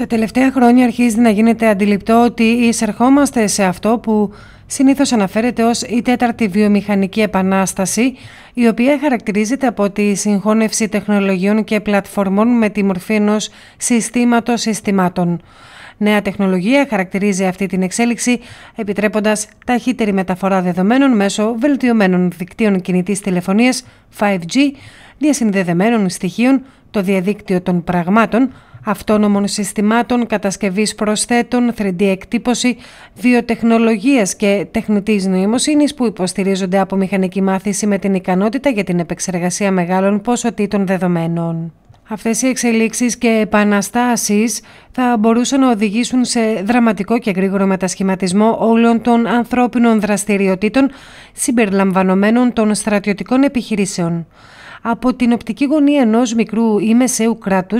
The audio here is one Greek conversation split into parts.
Τα τελευταία χρόνια αρχίζει να γίνεται αντιληπτό ότι εισερχόμαστε σε αυτό που συνήθως αναφέρεται ως η τέταρτη βιομηχανική επανάσταση, η οποία χαρακτηρίζεται από τη συγχώνευση τεχνολογιών και πλατφορμών με τη μορφή ενός συστήματος συστημάτων. Νέα τεχνολογία χαρακτηρίζει αυτή την εξέλιξη, επιτρέποντας ταχύτερη μεταφορά δεδομένων μέσω βελτιωμένων δικτύων κινητής τηλεφωνίας 5G, διασυνδεδεμένων στοιχείων, το διαδίκτυο των πραγμάτων, αυτόνομων συστημάτων, κατασκευής προσθέτων, 3D εκτύπωση, βιοτεχνολογίας και τεχνητής νοημοσύνης που υποστηρίζονται από μηχανική μάθηση με την ικανότητα για την επεξεργασία μεγάλων ποσοτήτων δεδομένων. Αυτές οι εξελίξεις και επαναστάσεις θα μπορούσαν να οδηγήσουν σε δραματικό και γρήγορο μετασχηματισμό όλων των ανθρώπινων δραστηριοτήτων συμπεριλαμβανομένων των στρατιωτικών επιχειρήσεων. Από την οπτική γωνία ενός μικρού ή μεσαίου κράτους,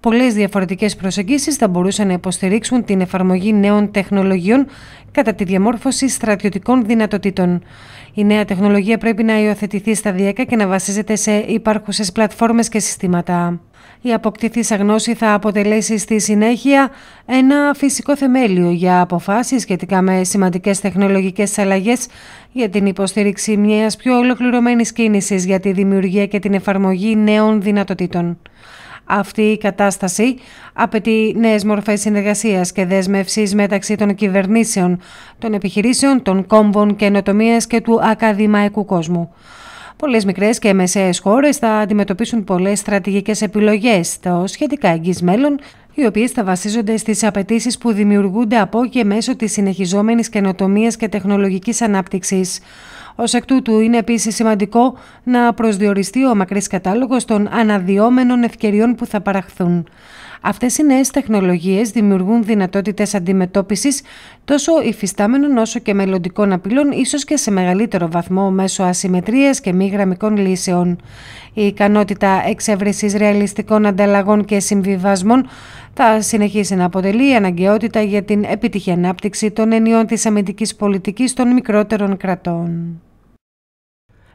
πολλές διαφορετικές προσεγγίσεις θα μπορούσαν να υποστηρίξουν την εφαρμογή νέων τεχνολογιών κατά τη διαμόρφωση στρατιωτικών δυνατοτήτων. Η νέα τεχνολογία πρέπει να υιοθετηθεί σταδιακά και να βασίζεται σε υπάρχουσες πλατφόρμες και συστήματα. Η αποκτηθήσα γνώση θα αποτελέσει στη συνέχεια ένα φυσικό θεμέλιο για αποφάσεις σχετικά με σημαντικές τεχνολογικές αλλαγές για την υποστήριξη μιας πιο ολοκληρωμένης κίνησης για τη δημιουργία και την εφαρμογή νέων δυνατοτήτων. Αυτή η κατάσταση απαιτεί νέες μορφές συνεργασίας και δέσμευσης μεταξύ των κυβερνήσεων, των επιχειρήσεων, των κόμβων καινοτομίας και του ακαδημαϊκού κόσμου. Πολλές μικρές και μεσαίες χώρες θα αντιμετωπίσουν πολλές στρατηγικές επιλογές στο σχετικά εγγύς μέλλον, οι οποίες θα βασίζονται στις απαιτήσεις που δημιουργούνται από και μέσω της συνεχιζόμενης καινοτομίας και τεχνολογικής ανάπτυξης. Ως εκ τούτου, είναι επίσης σημαντικό να προσδιοριστεί ο μακρύς κατάλογος των αναδυόμενων ευκαιριών που θα παραχθούν. Αυτές οι νέες τεχνολογίες δημιουργούν δυνατότητες αντιμετώπισης τόσο υφιστάμενων όσο και μελλοντικών απειλών, ίσως και σε μεγαλύτερο βαθμό μέσω ασυμμετρίας και μη γραμμικών λύσεων. Η ικανότητα εξέβρεσης ρεαλιστικών ανταλλαγών και συμβιβασμών θα συνεχίσει να αποτελεί αναγκαιότητα για την επιτυχή ανάπτυξη των ενιών της αμυντικής πολιτικής των μικρότερων κρατών.